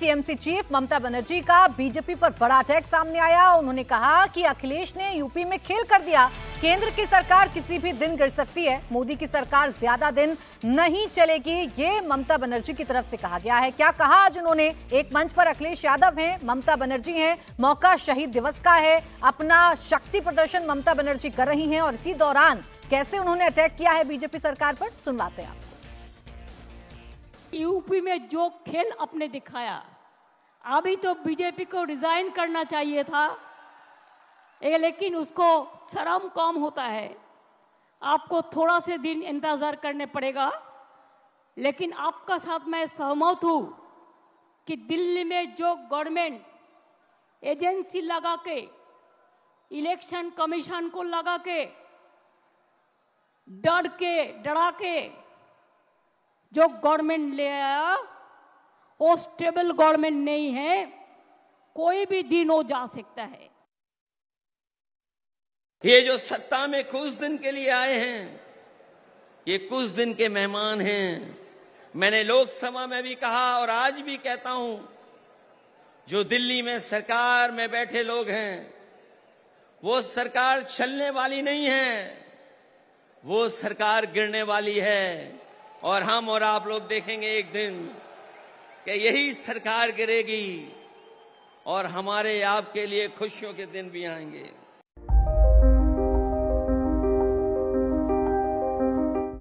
TMC chief ममता बनर्जी का BJP पर बड़ा अटैक सामने आया उन्होंने कहा कि अखिलेश ने यूपी में खेल कर दिया केंद्र की सरकार किसी भी दिन गिर सकती है मोदी की सरकार ज्यादा दिन नहीं चलेगी ये ममता बनर्जी की तरफ से कहा गया है क्या कहा आज उन्होंने एक मंच पर अखिलेश यादव हैं ममता बनर्जी हैं मौका शहीद दिवस का है अपना शक्ति प्रदर्शन ममता बनर्जी कर रही है और इसी दौरान कैसे उन्होंने अटैक किया है बीजेपी सरकार पर सुनवाते हैं आपको यूपी में जो खेल अपने दिखाया अभी तो बीजेपी को रिजाइन करना चाहिए था लेकिन उसको शर्म कम होता है आपको थोड़ा से दिन इंतज़ार करने पड़ेगा लेकिन आपका साथ मैं सहमत हूँ कि दिल्ली में जो गवर्नमेंट एजेंसी लगा के इलेक्शन कमीशन को लगा के डर के डरा के जो गवर्नमेंट ले आया वो स्टेबल गवर्नमेंट नहीं है कोई भी दिन हो जा सकता है ये जो सत्ता में कुछ दिन के लिए आए हैं ये कुछ दिन के मेहमान हैं मैंने लोकसभा में भी कहा और आज भी कहता हूं जो दिल्ली में सरकार में बैठे लोग हैं वो सरकार चलने वाली नहीं है वो सरकार गिरने वाली है और हम और आप लोग देखेंगे एक दिन कि यही सरकार गिरेगी और हमारे आपके लिए खुशियों के दिन भी आएंगे